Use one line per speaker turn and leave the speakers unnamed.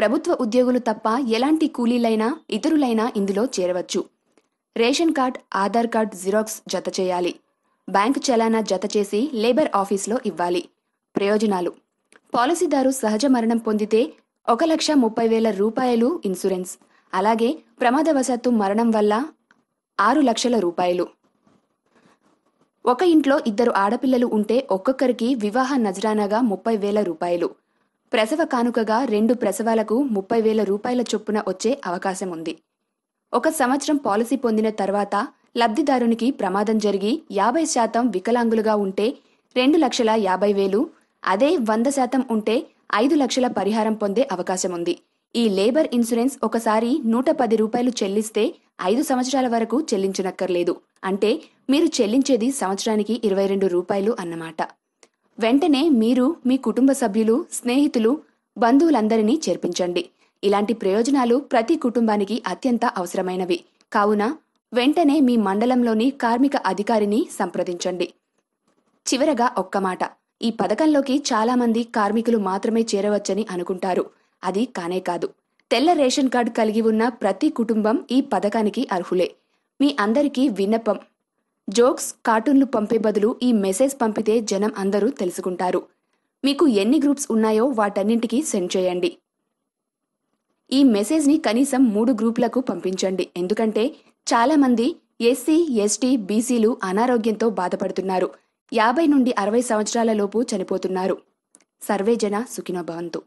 ప్రభుత్వ ఉద్యోగులు తప్ప ఎలాంటి కూలీలైనా ఇతరులైనా ఇందులో చేరవచ్చు ration card Aadhaar card xerox జత చేయాలి బ్యాంకు చలానా జత చేసి లేబర్ ఆఫీస్లో ఇవ్వాలి ప్రయోజనాలు పాలసీదారు సహజ మరణం పొందితే ఒక లక్ష ముప్పై వేల రూపాయలు ఇన్సూరెన్స్ అలాగే ప్రమాదవశాత్తు మరణం వల్ల ఆరు లక్షల రూపాయలు ఒక ఇంట్లో ఇద్దరు ఆడపిల్లలు ఉంటే ఒక్కొక్కరికి వివాహ నజరానగా ముప్పై వేల రూపాయలు ప్రసవ కానుకగా రెండు ప్రసవాలకు ముప్పై వేల రూపాయల చొప్పున వచ్చే అవకాశం ఉంది ఒక సంవత్సరం పాలసీ పొందిన తర్వాత లబ్ధిదారునికి ప్రమాదం జరిగి యాభై శాతం వికలాంగులుగా ఉంటే రెండు లక్షల యాభై వేలు అదే వంద శాతం ఉంటే ఐదు లక్షల పరిహారం పొందే అవకాశం ఉంది ఈ లేబర్ ఇన్సూరెన్స్ ఒకసారి నూట పది రూపాయలు చెల్లిస్తే ఐదు సంవత్సరాల వరకు చెల్లించనక్కర్లేదు అంటే మీరు చెల్లించేది సంవత్సరానికి ఇరవై రెండు రూపాయలు అన్నమాట వెంటనే మీరు మీ కుటుంబ సభ్యులు స్నేహితులు బంధువులందరినీ చేర్పించండి ఇలాంటి ప్రయోజనాలు ప్రతి కుటుంబానికి అత్యంత అవసరమైనవి కావున వెంటనే మీ మండలంలోని కార్మిక అధికారిని సంప్రదించండి చివరగా ఒక్క మాట ఈ పథకంలోకి చాలామంది కార్మికులు మాత్రమే చేరవచ్చని అనుకుంటారు అది కానే కాదు తెల్ల రేషన్ కార్డు కలిగి ఉన్న ప్రతి కుటుంబం ఈ పథకానికి అర్హులే మీ అందరికీ విన్నపం జోక్స్ కార్టూన్లు పంపే బదులు ఈ మెసేజ్ పంపితే జనం అందరూ తెలుసుకుంటారు మీకు ఎన్ని గ్రూప్స్ ఉన్నాయో వాటన్నింటికి సెండ్ చేయండి ఈ మెసేజ్ని కనీసం మూడు గ్రూపులకు పంపించండి ఎందుకంటే చాలామంది ఎస్సీ ఎస్టీ బీసీలు అనారోగ్యంతో బాధపడుతున్నారు యాభై నుండి అరవై సంవత్సరాల లోపు చనిపోతున్నారు సర్వేజన సుఖినోభవంతు